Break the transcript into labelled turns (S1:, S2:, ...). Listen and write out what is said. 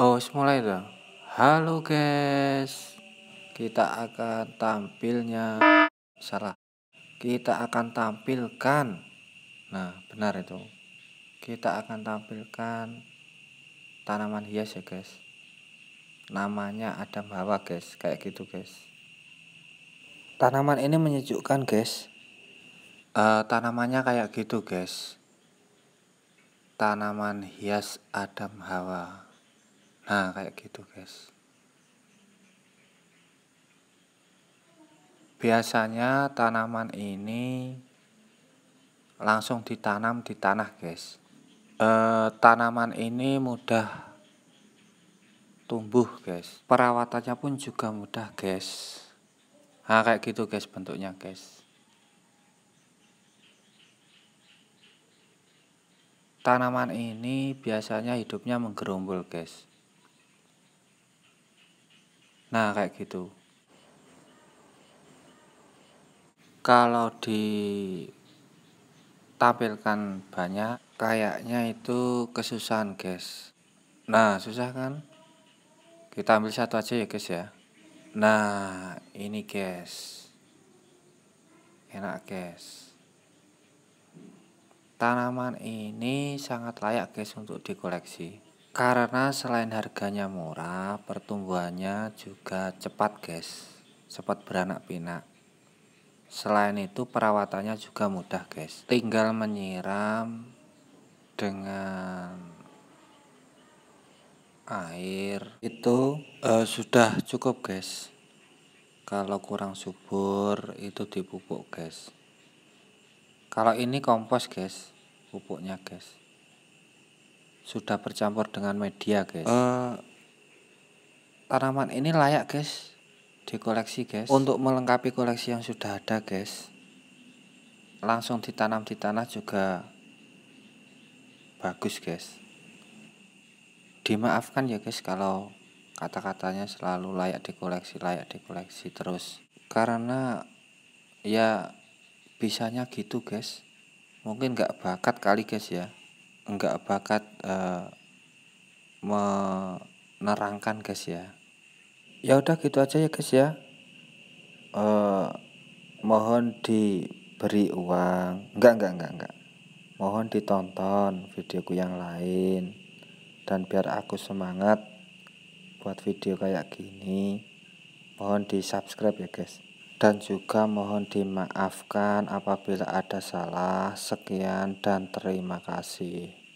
S1: Oh, mulai dong. Halo guys. Kita akan tampilnya salah. Kita akan tampilkan. Nah, benar itu. Kita akan tampilkan tanaman hias ya, guys. Namanya Adam Hawa, guys. Kayak gitu, guys. Tanaman ini menyejukkan, guys. Uh, tanamannya kayak gitu, guys. Tanaman hias Adam Hawa nah kayak gitu guys biasanya tanaman ini langsung ditanam di tanah guys e, tanaman ini mudah tumbuh guys perawatannya pun juga mudah guys nah kayak gitu guys bentuknya guys tanaman ini biasanya hidupnya menggerombol guys Nah, kayak gitu. Kalau ditampilkan banyak, kayaknya itu kesusahan, guys. Nah, susah kan? Kita ambil satu aja ya, guys ya. Nah, ini guys. Enak, guys. Tanaman ini sangat layak, guys, untuk dikoleksi. Karena selain harganya murah, pertumbuhannya juga cepat, guys. Cepat beranak pinak. Selain itu perawatannya juga mudah, guys. Tinggal menyiram dengan air itu uh, sudah cukup, guys. Kalau kurang subur itu dipupuk, guys. Kalau ini kompos, guys. Pupuknya, guys sudah bercampur dengan media guys uh, tanaman ini layak guys di koleksi guys untuk melengkapi koleksi yang sudah ada guys langsung ditanam di tanah juga bagus guys dimaafkan ya guys kalau kata-katanya selalu layak dikoleksi layak dikoleksi terus karena ya bisanya gitu guys mungkin nggak bakat kali guys ya nggak bakat uh, menerangkan guys ya ya udah gitu aja ya guys ya uh, mohon diberi uang nggak nggak nggak nggak mohon ditonton videoku yang lain dan biar aku semangat buat video kayak gini mohon di subscribe ya guys dan juga mohon dimaafkan apabila ada salah. Sekian dan terima kasih.